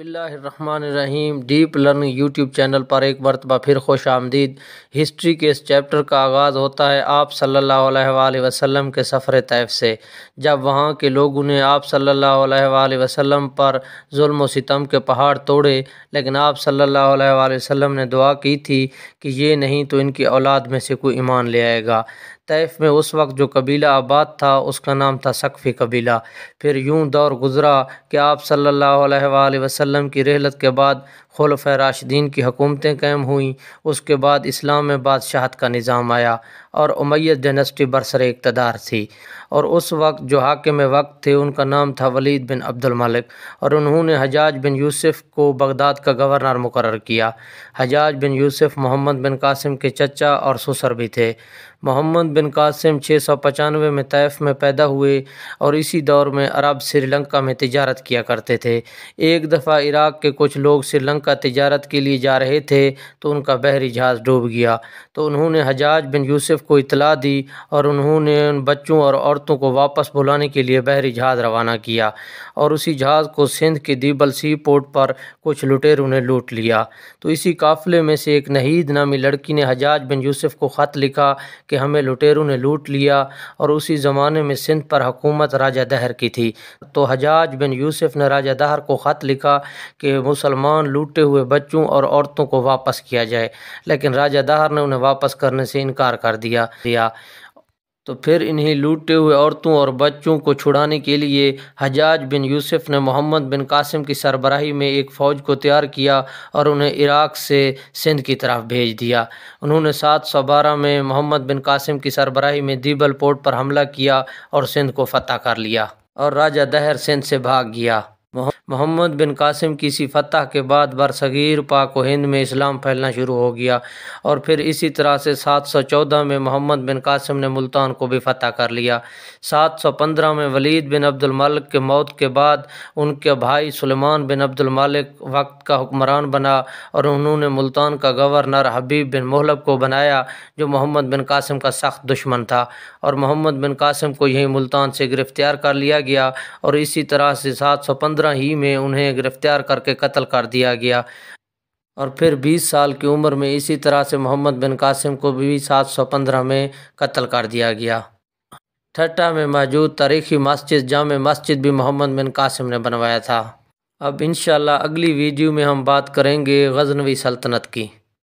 बिस्मिल्लाम deep learning YouTube channel पर एक मरतबा फिर खुश आमदीद हिस्ट्री के इस चैप्टर का आगाज़ होता है आप सल्ला वसम के सफ़र तैफ से जब वहाँ के लोगों ने आप सल्ला अलैहि पर म्म के पहाड़ तोड़े लेकिन आप सल्ला अलैहि ने दुआ की थी कि ये नहीं तो इनकी औलाद में से कोई ईमान ले आएगा तैफ में उस वक्त जो कबीला आबाद था उसका नाम था सकफ़ी कबीला फिर यूँ दौर गुज़रा कि आप सल्लल्लाहु अलैहि वसल्लम की रहलत के बाद खलफ़ राशदीन की हुकूमतें कायम हुईं उसके बाद इस्लाम में बादशाहत का निज़ाम आया और उमैया डनेस्टी बरसर इकतदार थी और उस वक्त जो हाकिम वक्त थे उनका नाम था वलीद बिन अब्दुलमलिक और उन्होंने हजाज बिन यूसुफ को बगदाद का गवर्नर मुकर किया हजाज बिन यूसुफ मोहम्मद बिन कासिम के चचा और ससुर भी थे मोहम्मद बिन कासिम छः सौ पचानवे में तैफ़ में पैदा हुए और इसी दौर में अरब श्रीलंका में तजारत किया करते थे एक दफ़ा इराक़ के कुछ लोग श्रीलंका तजारत के लिए जा रहे थे तो उनका बहरी जहाज़ डूब गया तो उन्होंने हजाज बिन यूसुफ मुखालिफ को इतला दी और उन्होंने उन बच्चों और औरतों को वापस बुलाने के लिए बहरी जहाज़ रवाना किया और उसी जहाज़ को सिंध के दीबल सी पोर्ट पर कुछ लुटेरों ने लूट लिया तो इसी काफ़िले में से एक नहीद नामी लड़की ने हजाज बिन यूसुफ को ख़त लिखा कि हमें लुटेरों ने लूट लिया और उसी ज़माने में सिंध पर हकूमत राजा दहर की थी तो हजाज बिन यूसुफ ने राजा दहर को ख़त लिखा कि मुसलमान लूटे हुए बच्चों और औरतों को वापस किया जाए लेकिन राजा दहर ने उन्हें वापस करने से इनकार कर दिया दिया दिया तो फिर इन्हें लूटे हुए औरतों और बच्चों को छुड़ाने के लिए हजाज बिन यूसुफ ने मोहम्मद बिन कासिम की सरबराही में एक फ़ौज को तैयार किया और उन्हें इराक से सिंध की तरफ भेज दिया उन्होंने सात सौ बारह में मोहम्मद बिन कासिम की सरबराही में दीबल पोर्ट पर हमला किया और सिंध को फतह कर लिया और राजा दहर सिंध से भाग गया मोहम्मद बिन कासिम की सी फतह के बाद बरसगीर पाक व हिंद में इस्लाम फैलना शुरू हो गया और फिर इसी तरह से सात सौ चौदह में मोहम्मद बिन कासिम ने मुल्तान को भी फतह कर लिया सात सौ पंद्रह में वलीद बिन अब्दुलमलिक के मौत के बाद उनके भाई सुलेमान बिन अब्दुलमलिक वक्त का हुक्मरान बना और उन्होंने मुल्तान का गवर्नर हबीब बिन मोहलब को बनाया जो मोहम्मद बिन कासिम का सख्त दुश्मन था और मोहम्मद बिन कासिम को यहीं मुल्तान से गिरफ़्तार कर लिया गया और इसी तरह से सात सौ पंद्रह ही में उन्हें गिरफ्तार करके कत्ल कर दिया गया और फिर 20 साल की उम्र में इसी तरह से मोहम्मद बिन कासिम को भी सात में कत्ल कर दिया गया ठट्टा में मौजूद तारीखी मस्जिद जाम मस्जिद भी मोहम्मद बिन कासिम ने बनवाया था अब इन अगली वीडियो में हम बात करेंगे गजनवी सल्तनत की